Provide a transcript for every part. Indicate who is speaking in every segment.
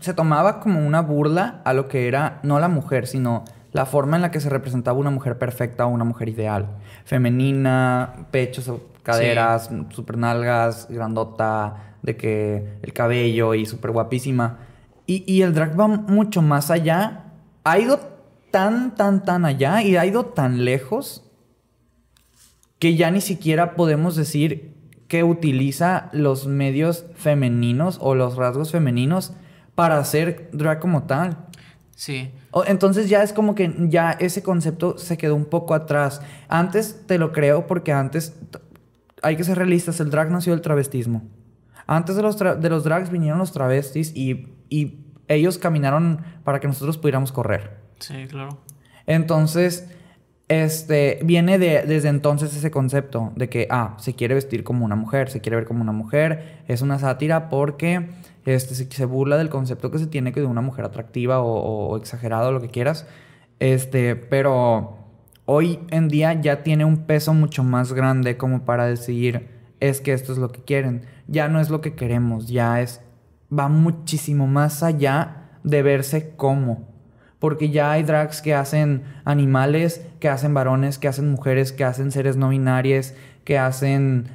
Speaker 1: se tomaba como una burla a lo que era no la mujer, sino la forma en la que se representaba una mujer perfecta o una mujer ideal. Femenina, pechos, caderas, Súper nalgas, grandota, de que el cabello y súper guapísima. Y, y, el drag va mucho más allá. Ha ido tan, tan, tan allá y ha ido tan lejos que ya ni siquiera podemos decir que utiliza los medios femeninos o los rasgos femeninos para hacer drag como tal. Sí. Entonces ya es como que ya ese concepto se quedó un poco atrás. Antes te lo creo porque antes, hay que ser realistas, el drag nació del travestismo. Antes de los, de los drags vinieron los travestis y, y ellos caminaron para que nosotros pudiéramos correr. Sí, claro. Entonces, este, viene de, desde entonces ese concepto de que, ah, se quiere vestir como una mujer, se quiere ver como una mujer, es una sátira porque este, se, burla del concepto que se tiene que de una mujer atractiva o, exagerado exagerada o lo que quieras, este, pero hoy en día ya tiene un peso mucho más grande como para decir, es que esto es lo que quieren, ya no es lo que queremos, ya es, va muchísimo más allá de verse como, porque ya hay drags que hacen animales, que hacen varones, que hacen mujeres, que hacen seres no binarios, que hacen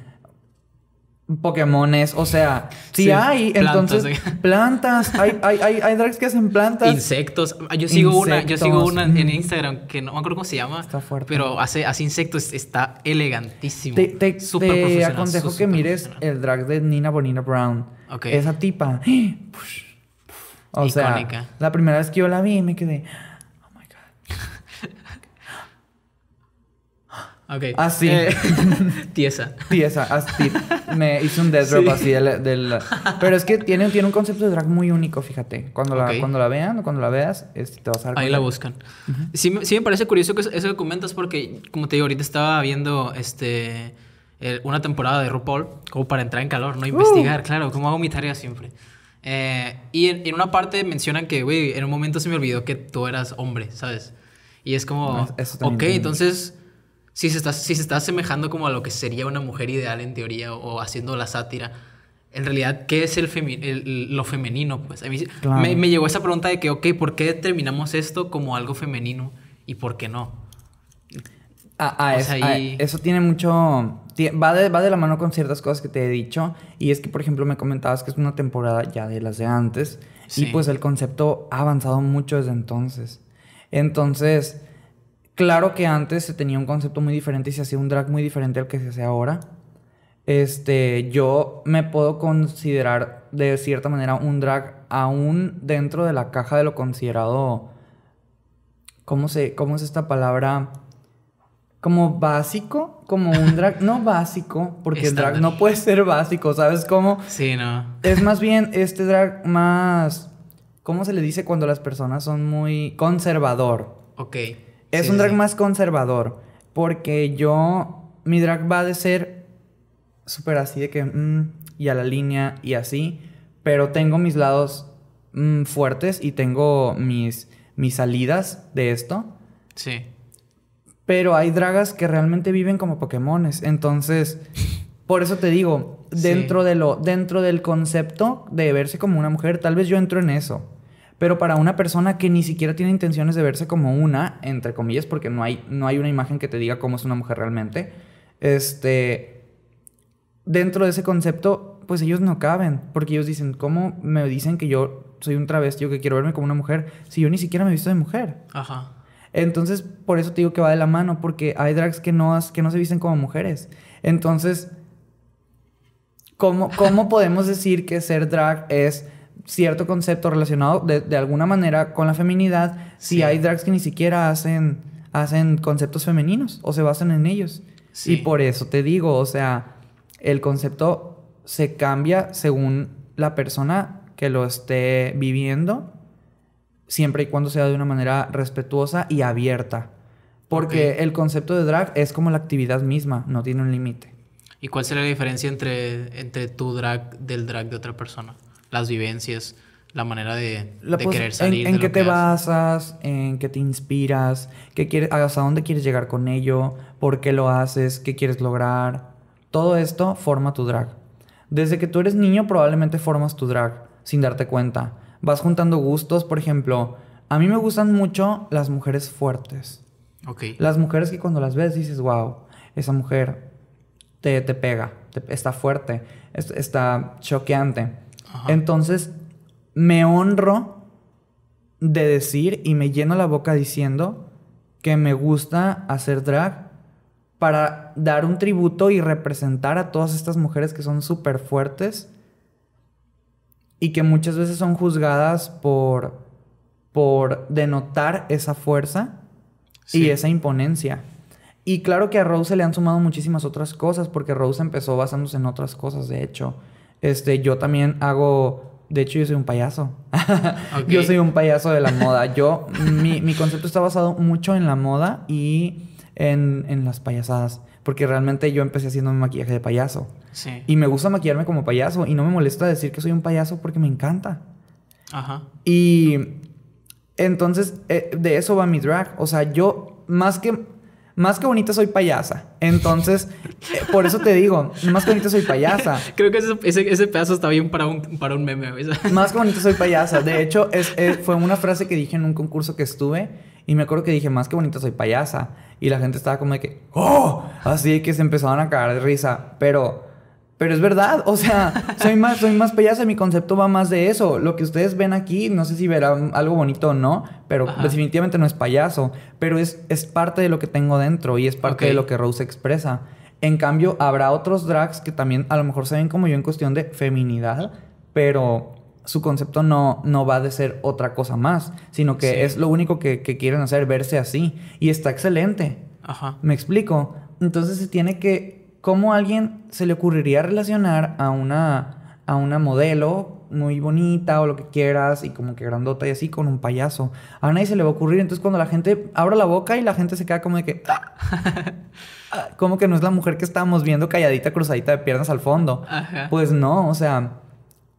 Speaker 1: Pokémones, o sea, si sí, hay, entonces plantas, hay, drags que hacen plantas. Insectos, ah, yo sigo una, yo sigo una
Speaker 2: en Instagram que no me acuerdo cómo se llama. Está fuerte. Pero hace, hace insectos, está elegantísimo. Te, te, te aconsejo que mires
Speaker 1: el drag de Nina Bonina Brown. Esa tipa. ¡Push! O sea, la primera vez que yo la vi me quedé, oh my
Speaker 2: god. ok. Así. Eh, tiesa. Tiesa, así.
Speaker 1: Me hice un death drop así del, Pero es que tiene, tiene un concepto de drag muy único, fíjate. Cuando, la, cuando la vean o cuando la veas, te vas a dar Ahí la
Speaker 2: buscan. sí, me parece curioso que eso que comentas porque, como te digo, ahorita estaba viendo este eh, una temporada de RuPaul como para entrar en calor, no uh. investigar, claro, como hago mi tarea siempre. Eh, y en, una parte mencionan que, güey, en un momento se me olvidó que tú eras hombre, ¿sabes? Y es como, ah, ok, entonces, si se, está, si se está asemejando como a lo que sería una mujer ideal en teoría o, haciendo la sátira, en realidad, ¿qué es el, lo femenino? Pues a mí me, llegó esa pregunta de que, ok, ¿por qué determinamos esto como algo femenino y por qué no?
Speaker 1: ah, ah, ah eso tiene mucho Va de, la mano con ciertas cosas que te he dicho. Y es que, por ejemplo, me comentabas que es una temporada ya de las de antes. Y pues el concepto ha avanzado mucho desde entonces. Entonces, claro que antes se tenía un concepto muy diferente y se hacía un drag muy diferente al que se hace ahora. Este, yo me puedo considerar de cierta manera un drag aún dentro de la caja de lo considerado. ¿Cómo, se, cómo es esta palabra? como básico, como un drag, no básico, porque el drag no puede ser básico, ¿sabes cómo? Sí, no. Es más bien este drag más, ¿cómo se le dice cuando las personas son muy conservador? Ok. Es un drag más conservador, porque yo, mi drag va de ser súper así, de que, mm, y a la línea, y así, pero tengo mis lados mm, fuertes y tengo mis, mis salidas de esto. Sí. Pero hay dragas que realmente viven como Pokémones. Entonces, por eso te digo, dentro, de lo, dentro del concepto de verse como una mujer, tal vez yo entro en eso. Pero para una persona que ni siquiera tiene intenciones de verse como una, entre comillas, porque no hay, no hay una imagen que te diga cómo es una mujer realmente, este, dentro de ese concepto, pues ellos no caben, porque ellos dicen, ¿cómo me dicen que yo soy un travesti o que quiero verme como una mujer si yo ni siquiera me he visto de mujer? Ajá. Entonces, por eso te digo que va de la mano, porque hay drags que no, que no se visten como mujeres. Entonces, ¿cómo, podemos decir que ser drag es cierto concepto relacionado de, alguna manera con la feminidad si hay drags que ni siquiera hacen, hacen conceptos femeninos o se basan en ellos? Y por eso te digo, o sea, el concepto se cambia según la persona que lo esté viviendo siempre y cuando sea de una manera respetuosa y abierta. Porque el concepto de drag es como la actividad misma, no tiene un límite.
Speaker 2: ¿Y cuál será la diferencia entre, entre tu drag del drag de otra persona? Las vivencias, la manera de, querer salir. En, qué te
Speaker 1: basas, en qué te inspiras, qué quieres, hasta dónde quieres llegar con ello, por qué lo haces, qué quieres lograr. Todo esto forma tu drag. Desde que tú eres niño probablemente formas tu drag sin darte cuenta vas juntando gustos. Por ejemplo, a mí me gustan mucho las mujeres fuertes. Ok. Las mujeres que cuando las ves dices, wow, esa mujer te, te pega, está fuerte, está choqueante. Entonces, me honro de decir y me lleno la boca diciendo que me gusta hacer drag para dar un tributo y representar a todas estas mujeres que son súper fuertes y que muchas veces son juzgadas por, por denotar esa fuerza y esa imponencia. Y claro que a Rose se le han sumado muchísimas otras cosas, porque Rose empezó basándose en otras cosas, de hecho. Este, yo también hago de hecho, yo soy un payaso. Yo soy un payaso de la moda. Yo, mi, concepto está basado mucho en la moda y en, en las payasadas. Porque realmente yo empecé haciendo mi maquillaje de payaso. Sí. Y me gusta maquillarme como payaso. Y no me molesta decir que soy un payaso porque me encanta. Ajá. Y entonces, eh, de eso va mi drag. O sea, yo más que más que bonita soy payasa. Entonces, eh, por eso te digo, más que bonita soy payasa.
Speaker 2: Creo que ese, ese, pedazo está bien para un, para un meme.
Speaker 1: Más que bonita soy payasa. De hecho, eh, fue una frase que dije en un concurso que estuve y me acuerdo que dije, más que bonita soy payasa. Y la gente estaba como de que, ¡oh! Así que se empezaron a cagar de risa. Pero, pero es verdad. O sea, soy más, soy más payasa. Mi concepto va más de eso. Lo que ustedes ven aquí, no sé si verán algo bonito o no, pero definitivamente no es payaso. Pero es, es parte de lo que tengo dentro y es parte de lo que Rose expresa. En cambio, habrá otros drags que también a lo mejor se ven como yo en cuestión de feminidad, pero su concepto no, no va de ser otra cosa más, sino que es lo único que, quieren hacer, verse así. Y está excelente. Ajá. Me explico. Entonces se tiene que... ¿Cómo alguien se le ocurriría relacionar a una, a una modelo muy bonita o lo que quieras y como que grandota y así con un payaso? A nadie se le va a ocurrir. Entonces cuando la gente abre la boca y la gente se queda como de que... Ah, ah", como que no es la mujer que estamos viendo calladita, cruzadita de piernas al fondo. Pues no, o sea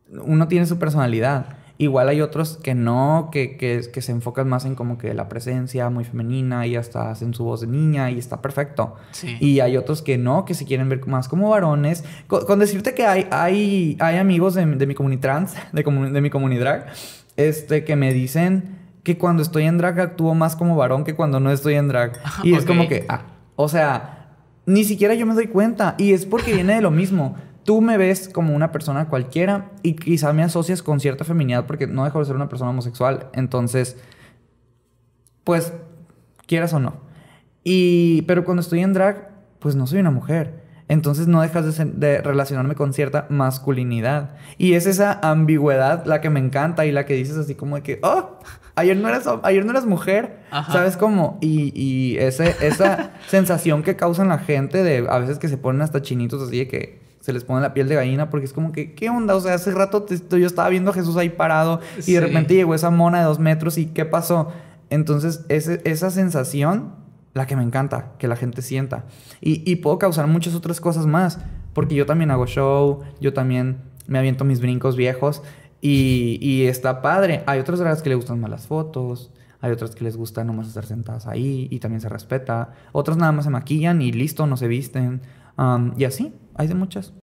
Speaker 1: uno tiene su personalidad. Igual hay otros que no, que, que, se enfocan más en como que la presencia muy femenina y hasta hacen su voz de niña y está perfecto. Y hay otros que no, que se quieren ver más como varones. Con, decirte que hay, hay, amigos de, mi trans de, de mi drag este, que me dicen que cuando estoy en drag actúo más como varón que cuando no estoy en drag. Y es como que, ah, o sea, ni siquiera yo me doy cuenta. Y es porque viene de lo mismo tú me ves como una persona cualquiera y quizá me asocias con cierta feminidad porque no dejo de ser una persona homosexual. Entonces, pues, quieras o no. Y, pero cuando estoy en drag, pues no soy una mujer. Entonces no dejas de, relacionarme con cierta masculinidad. Y es esa ambigüedad la que me encanta y la que dices así como de que, oh, ayer no eras, ayer no eras mujer. ¿Sabes cómo? Y, esa sensación que causan la gente de a veces que se ponen hasta chinitos así de que, se les pone la piel de gallina porque es como que, ¿qué onda? O sea, hace rato yo estaba viendo a Jesús ahí parado y de repente llegó esa mona de dos metros y ¿qué pasó? Entonces, ese, esa sensación, la que me encanta, que la gente sienta. Y, puedo causar muchas otras cosas más, porque yo también hago show, yo también me aviento mis brincos viejos y, está padre. Hay otras las que le gustan más las fotos, hay otras que les gusta nomás estar sentadas ahí y también se respeta. Otras nada más se maquillan y listo, no se visten. y así, hay de muchas.